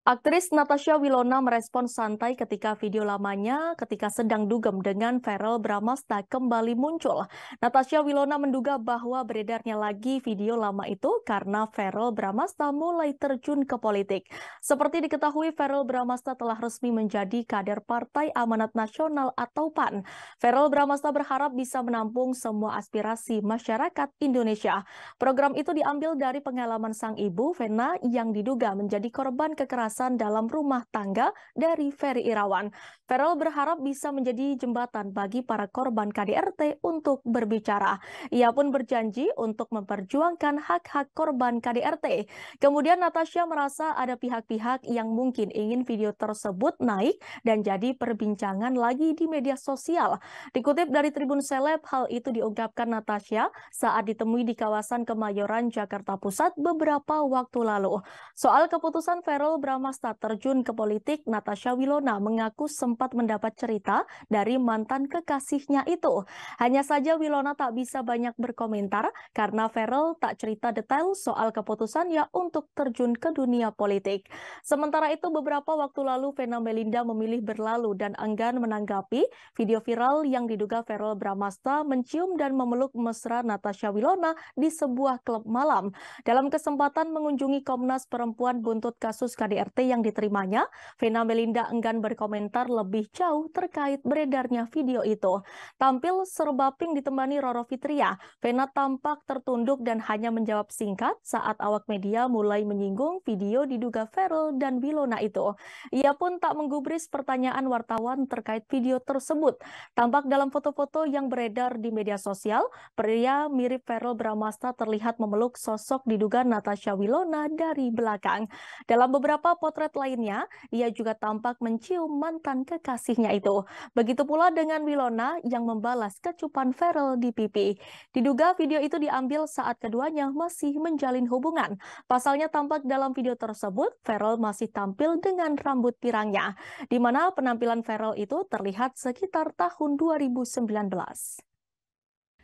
Aktris Natasha Wilona merespon santai ketika video lamanya ketika sedang dugem dengan Feral Bramasta kembali muncul. Natasha Wilona menduga bahwa beredarnya lagi video lama itu karena Feral Bramasta mulai terjun ke politik. Seperti diketahui, Feral Bramasta telah resmi menjadi kader Partai Amanat Nasional atau PAN. Feral Bramasta berharap bisa menampung semua aspirasi masyarakat Indonesia. Program itu diambil dari pengalaman sang ibu, Vena, yang diduga menjadi korban kekerasan kekerasan dalam rumah tangga dari Ferry Irawan. Ferel berharap bisa menjadi jembatan bagi para korban KDRT untuk berbicara. Ia pun berjanji untuk memperjuangkan hak-hak korban KDRT. Kemudian Natasha merasa ada pihak-pihak yang mungkin ingin video tersebut naik dan jadi perbincangan lagi di media sosial. Dikutip dari Tribun Seleb, hal itu diungkapkan Natasha saat ditemui di kawasan Kemayoran, Jakarta Pusat beberapa waktu lalu. Soal keputusan Ferel Bram pertama terjun ke politik, Natasha Wilona mengaku sempat mendapat cerita dari mantan kekasihnya itu. Hanya saja Wilona tak bisa banyak berkomentar karena Ferel tak cerita detail soal keputusannya untuk terjun ke dunia politik. Sementara itu beberapa waktu lalu Vena Melinda memilih berlalu dan enggan menanggapi video viral yang diduga Ferel Bramasta mencium dan memeluk mesra Natasha Wilona di sebuah klub malam. Dalam kesempatan mengunjungi Komnas Perempuan buntut kasus KDRT KDRT yang diterimanya, Vena Melinda enggan berkomentar lebih jauh terkait beredarnya video itu. Tampil serba pink ditemani Roro Fitria, Vena tampak tertunduk dan hanya menjawab singkat saat awak media mulai menyinggung video diduga viral dan Wilona itu. Ia pun tak menggubris pertanyaan wartawan terkait video tersebut. Tampak dalam foto-foto yang beredar di media sosial, pria mirip Feral Bramasta terlihat memeluk sosok diduga Natasha Wilona dari belakang. Dalam beberapa potret lainnya, ia juga tampak mencium mantan kekasihnya itu. Begitu pula dengan Wilona yang membalas kecupan Farel di pipi. Diduga video itu diambil saat keduanya masih menjalin hubungan. Pasalnya tampak dalam video tersebut, Farel masih tampil dengan rambut pirangnya, di mana penampilan Farel itu terlihat sekitar tahun 2019.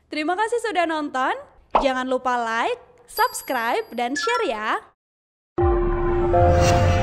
Terima kasih sudah nonton. Jangan lupa like, subscribe, dan share ya.